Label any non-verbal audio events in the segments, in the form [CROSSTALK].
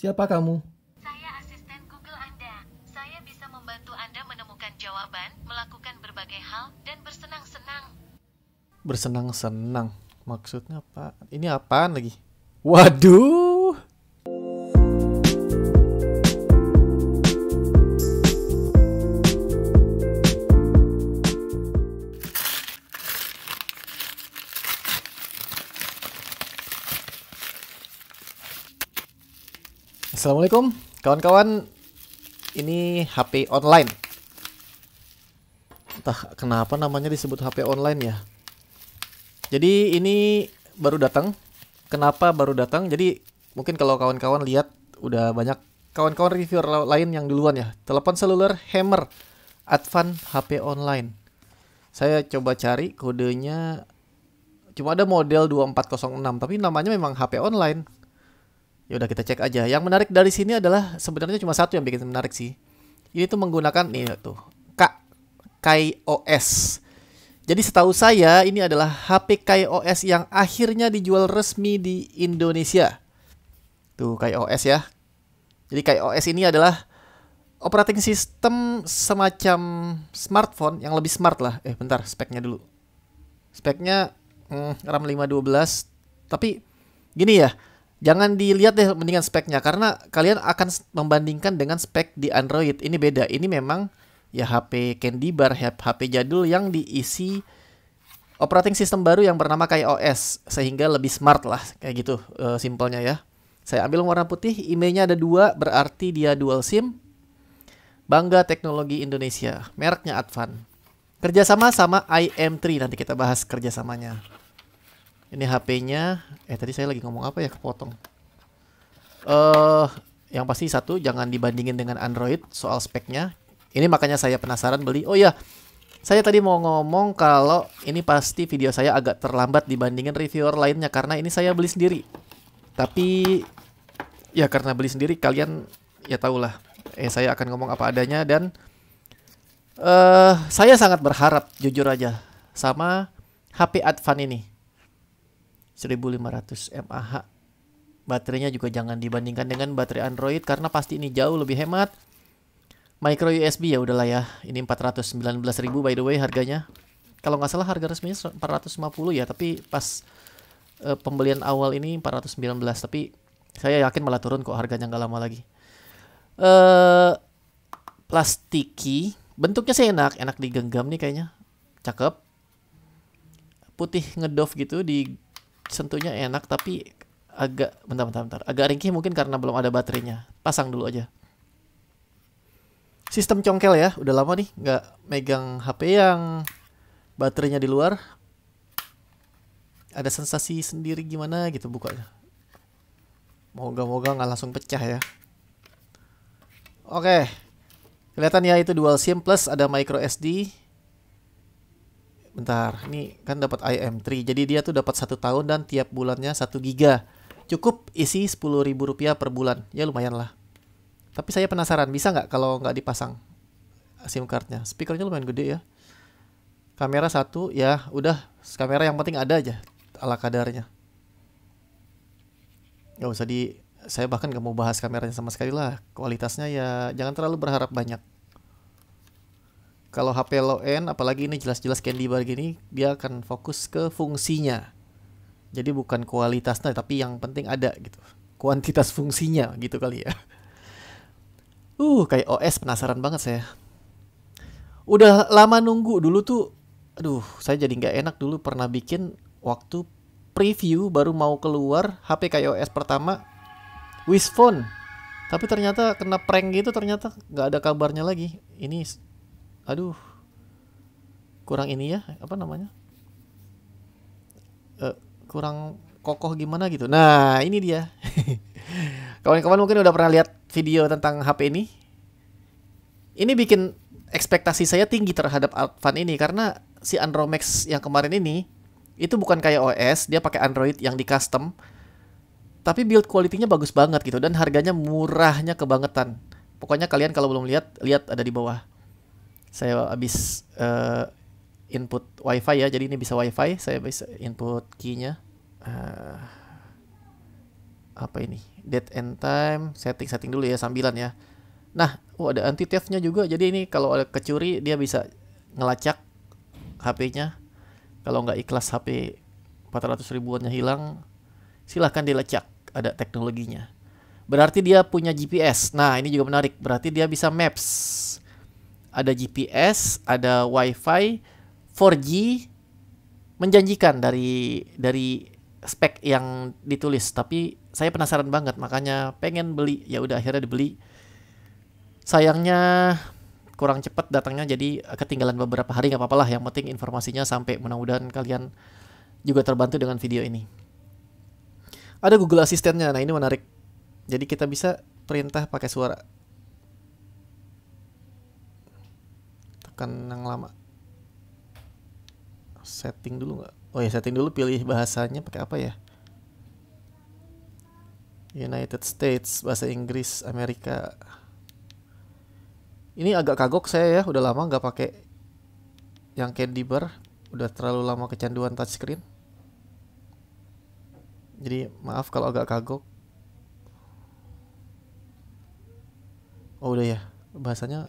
Siapa kamu? Saya asisten Google Anda. Saya bisa membantu Anda menemukan jawaban, melakukan berbagai hal, dan bersenang-senang. Bersenang-senang? Maksudnya apa? Ini apaan lagi? Waduh! Assalamualaikum kawan-kawan ini HP online entah kenapa namanya disebut HP online ya jadi ini baru datang kenapa baru datang jadi mungkin kalau kawan-kawan lihat udah banyak kawan-kawan reviewer lain yang duluan ya telepon seluler Hammer Advan HP online saya coba cari kodenya cuma ada model 2406 tapi namanya memang HP online Ya udah kita cek aja. Yang menarik dari sini adalah sebenarnya cuma satu yang bikin menarik sih. Ini tuh menggunakan nih tuh K KaiOS. Jadi setahu saya ini adalah HP KaiOS yang akhirnya dijual resmi di Indonesia. Tuh KaiOS ya. Jadi KaiOS ini adalah operating system semacam smartphone yang lebih smart lah. Eh bentar, speknya dulu. Speknya hmm, RAM 512, tapi gini ya, jangan dilihat deh mendingan speknya karena kalian akan membandingkan dengan spek di Android. Ini beda. Ini memang ya HP candy bar, HP jadul yang diisi operating system baru yang bernama KaiOS sehingga lebih smart lah kayak gitu e, simpelnya ya. Saya ambil warna putih, IMEI-nya ada dua, berarti dia dual SIM. Bangga Teknologi Indonesia, mereknya Advan. Kerjasama sama IM3, nanti kita bahas kerjasamanya. Ini HP-nya. Eh tadi saya lagi ngomong apa ya kepotong. Eh uh, yang pasti satu jangan dibandingin dengan Android soal speknya. Ini makanya saya penasaran beli. Oh ya, Saya tadi mau ngomong kalau ini pasti video saya agak terlambat dibandingin reviewer lainnya karena ini saya beli sendiri. Tapi ya karena beli sendiri kalian ya tahulah. Eh saya akan ngomong apa adanya dan eh uh, saya sangat berharap jujur aja sama HP Advan ini. 1500 mAh. Baterainya juga jangan dibandingkan dengan baterai Android karena pasti ini jauh lebih hemat. Micro USB ya udahlah ya. Ini 419.000 by the way harganya. Kalau nggak salah harga resminya 450 ya, tapi pas uh, pembelian awal ini 419, tapi saya yakin malah turun kok harganya nggak lama lagi. Eh uh, plastiki, bentuknya sih enak, enak digenggam nih kayaknya. Cakep. Putih ngedof gitu di sentuhnya enak tapi agak bentar bentar bentar agak ringkih mungkin karena belum ada baterainya pasang dulu aja sistem congkel ya udah lama nih nggak megang HP yang baterainya di luar ada sensasi sendiri gimana gitu bukanya moga-moga nggak langsung pecah ya oke kelihatan ya itu dual SIM plus ada micro SD bentar ini kan dapat IM3 jadi dia tuh dapat satu tahun dan tiap bulannya satu giga cukup isi sepuluh ribu rupiah per bulan ya lumayan lah tapi saya penasaran bisa nggak kalau nggak dipasang SIM cardnya speakernya lumayan gede ya kamera satu ya udah kamera yang penting ada aja ala kadarnya nggak usah di saya bahkan nggak mau bahas kameranya sama sekali lah kualitasnya ya jangan terlalu berharap banyak kalau HP low end, apalagi ini jelas-jelas candy bar gini, dia akan fokus ke fungsinya. Jadi bukan kualitasnya, tapi yang penting ada gitu. Kuantitas fungsinya gitu kali ya. Uh, kayak OS penasaran banget saya. Udah lama nunggu dulu tuh. Aduh, saya jadi nggak enak dulu pernah bikin waktu preview baru mau keluar HP kayak OS pertama Wishphone Tapi ternyata kena prank gitu ternyata nggak ada kabarnya lagi. Ini aduh kurang ini ya apa namanya uh, kurang kokoh gimana gitu nah ini dia [LAUGHS] kawan-kawan mungkin udah pernah lihat video tentang HP ini ini bikin ekspektasi saya tinggi terhadap fan ini karena si Andromax yang kemarin ini itu bukan kayak OS dia pakai Android yang di custom tapi build quality-nya bagus banget gitu dan harganya murahnya kebangetan pokoknya kalian kalau belum lihat lihat ada di bawah saya habis uh, input wifi ya jadi ini bisa wifi saya bisa input keynya uh, apa ini date and time setting setting dulu ya sambilan ya nah oh ada anti theftnya juga jadi ini kalau ada kecuri dia bisa ngelacak HP-nya kalau nggak ikhlas HP 400 ribuannya hilang silahkan dilacak ada teknologinya berarti dia punya GPS nah ini juga menarik berarti dia bisa maps ada GPS, ada WiFi, 4G menjanjikan dari dari spek yang ditulis. Tapi saya penasaran banget, makanya pengen beli. Ya udah akhirnya dibeli. Sayangnya kurang cepat datangnya jadi ketinggalan beberapa hari nggak apa-apa yang penting informasinya sampai mudah-mudahan kalian juga terbantu dengan video ini ada Google Assistant-nya, nah ini menarik jadi kita bisa perintah pakai suara kan yang lama setting dulu nggak oh ya setting dulu pilih bahasanya pakai apa ya United States bahasa Inggris Amerika ini agak kagok saya ya udah lama nggak pakai yang candy bar udah terlalu lama kecanduan touchscreen jadi maaf kalau agak kagok oh udah ya bahasanya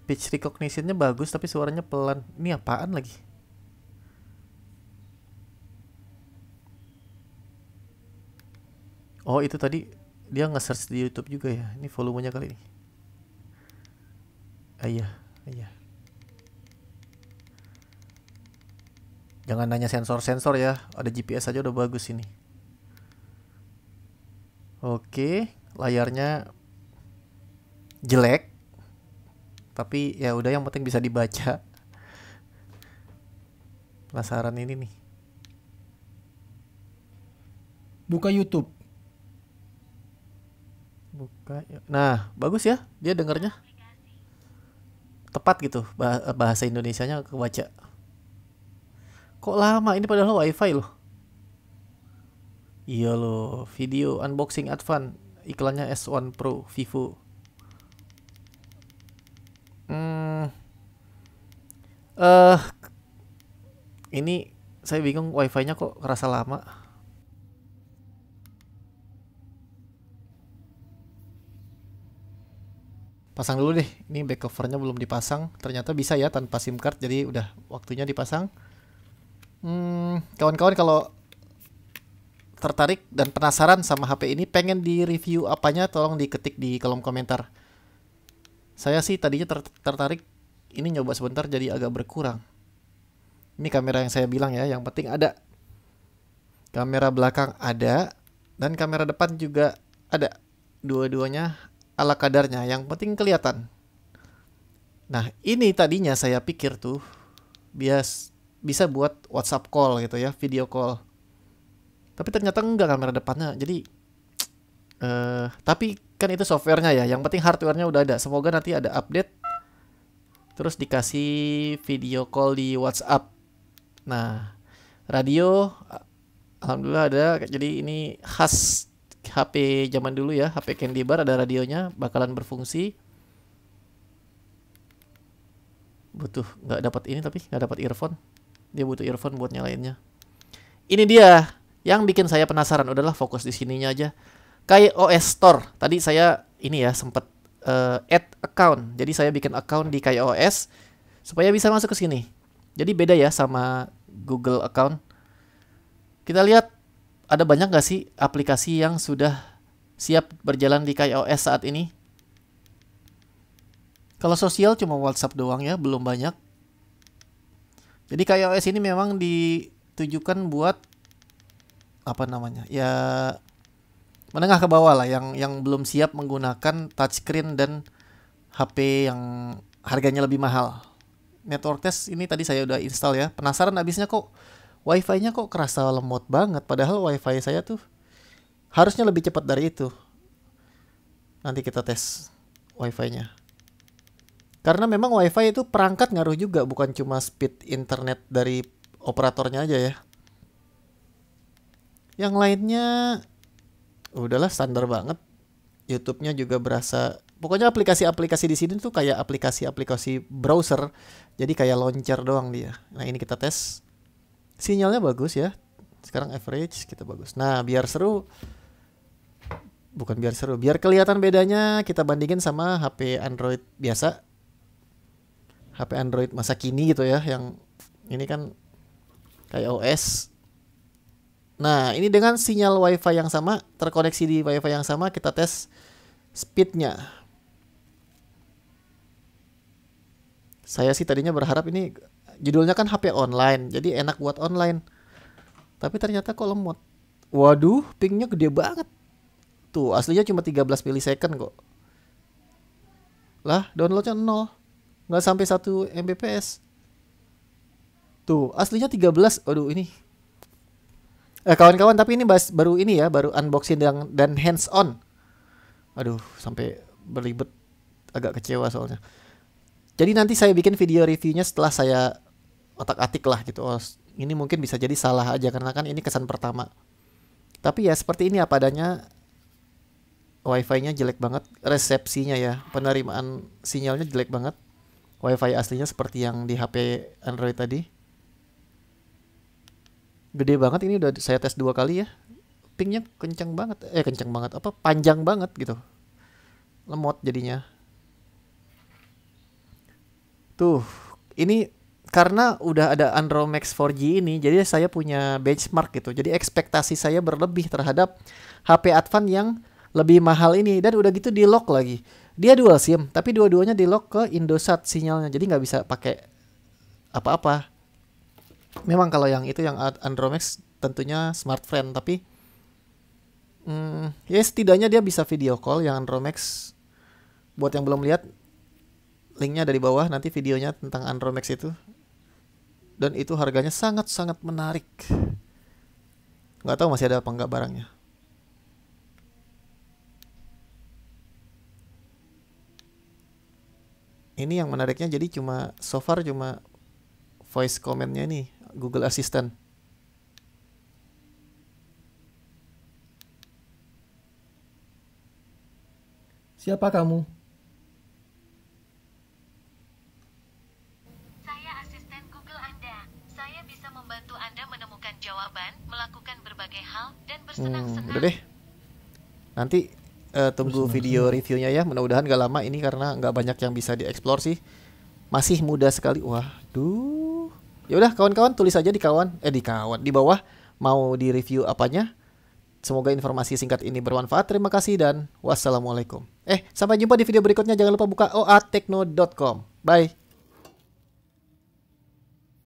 pitch recognitionnya bagus tapi suaranya pelan ini apaan lagi oh itu tadi dia nge-search di YouTube juga ya ini volumenya kali ini ayah ayah iya, iya. jangan nanya sensor-sensor ya ada GPS aja udah bagus ini oke layarnya jelek tapi ya udah yang penting bisa dibaca penasaran ini nih buka YouTube buka ya. nah bagus ya dia dengarnya? tepat gitu bahasa Indonesia-nya Indonesianya kebaca kok lama ini padahal wifi loh iya loh video unboxing Advan iklannya S1 Pro Vivo uh, ini saya bingung wifi-nya kok kerasa lama. Pasang dulu deh. Ini back covernya belum dipasang. Ternyata bisa ya tanpa SIM card. Jadi udah waktunya dipasang. kawan hmm, kawan-kawan kalau tertarik dan penasaran sama HP ini, pengen di-review apanya, tolong diketik di kolom komentar. Saya sih tadinya tertarik ini nyoba sebentar jadi agak berkurang. Ini kamera yang saya bilang ya, yang penting ada. Kamera belakang ada dan kamera depan juga ada. Dua-duanya ala kadarnya, yang penting kelihatan. Nah, ini tadinya saya pikir tuh bias bisa buat WhatsApp call gitu ya, video call. Tapi ternyata enggak kamera depannya. Jadi uh, [TSK] tapi kan itu softwarenya ya. Yang penting hardwarenya udah ada. Semoga nanti ada update terus dikasih video call di WhatsApp nah radio alhamdulillah ada jadi ini khas HP zaman dulu ya HP Candy Bar ada radionya bakalan berfungsi butuh nggak dapat ini tapi nggak dapat earphone dia butuh earphone buat nyalainnya ini dia yang bikin saya penasaran udahlah fokus di sininya aja kayak OS Store tadi saya ini ya sempet uh, add account. Jadi saya bikin account di KaiOS supaya bisa masuk ke sini. Jadi beda ya sama Google account. Kita lihat ada banyak nggak sih aplikasi yang sudah siap berjalan di KaiOS saat ini? Kalau sosial cuma WhatsApp doang ya, belum banyak. Jadi KaiOS ini memang ditujukan buat apa namanya? Ya menengah ke bawah lah yang yang belum siap menggunakan touchscreen dan HP yang harganya lebih mahal. Network test ini tadi saya udah install ya. Penasaran abisnya kok WiFi-nya kok kerasa lemot banget. Padahal WiFi saya tuh harusnya lebih cepat dari itu. Nanti kita tes WiFi-nya. Karena memang WiFi itu perangkat ngaruh juga, bukan cuma speed internet dari operatornya aja ya. Yang lainnya udahlah standar banget YouTube-nya juga berasa pokoknya aplikasi-aplikasi di sini tuh kayak aplikasi-aplikasi browser jadi kayak launcher doang dia nah ini kita tes sinyalnya bagus ya sekarang average kita bagus nah biar seru bukan biar seru biar kelihatan bedanya kita bandingin sama HP Android biasa HP Android masa kini gitu ya yang ini kan kayak OS Nah, ini dengan sinyal WiFi yang sama, terkoneksi di WiFi yang sama, kita tes speednya. Saya sih tadinya berharap ini judulnya kan HP online, jadi enak buat online. Tapi ternyata kok lemot. Waduh, pingnya gede banget. Tuh, aslinya cuma 13 milisecond kok. Lah, downloadnya nol. Nggak sampai 1 Mbps. Tuh, aslinya 13. waduh ini Eh, kawan-kawan tapi ini bahas, baru ini ya, baru unboxing dan, dan hands on. Aduh, sampai berlibet agak kecewa soalnya. Jadi nanti saya bikin video reviewnya setelah saya otak-atik lah gitu. Oh, ini mungkin bisa jadi salah aja karena kan ini kesan pertama. Tapi ya seperti ini apa adanya. Wi-Fi-nya jelek banget, resepsinya ya, penerimaan sinyalnya jelek banget. Wi-Fi aslinya seperti yang di HP Android tadi gede banget ini udah saya tes dua kali ya pingnya kencang banget eh kencang banget apa panjang banget gitu lemot jadinya tuh ini karena udah ada Android Max 4G ini jadi saya punya benchmark gitu jadi ekspektasi saya berlebih terhadap HP Advan yang lebih mahal ini dan udah gitu di lock lagi dia dual SIM tapi dua-duanya di lock ke Indosat sinyalnya jadi nggak bisa pakai apa-apa memang kalau yang itu yang Andromax tentunya smartphone tapi hmm, ya setidaknya dia bisa video call yang Andromax buat yang belum lihat linknya dari bawah nanti videonya tentang Andromax itu dan itu harganya sangat-sangat menarik nggak tahu masih ada apa nggak barangnya ini yang menariknya jadi cuma so far cuma voice commentnya nih Google Assistant? Siapa kamu? Saya asisten Google Anda. Saya bisa membantu Anda menemukan jawaban, melakukan berbagai hal, dan bersenang-senang. Hmm, udah deh. Nanti uh, tunggu video reviewnya ya. Mudah-mudahan gak lama ini karena nggak banyak yang bisa dieksplor sih. Masih muda sekali. Waduh. Ya udah kawan-kawan tulis aja di kawan eh di kawan di bawah mau di review apanya. Semoga informasi singkat ini bermanfaat. Terima kasih dan wassalamualaikum. Eh, sampai jumpa di video berikutnya. Jangan lupa buka oatekno.com. Bye.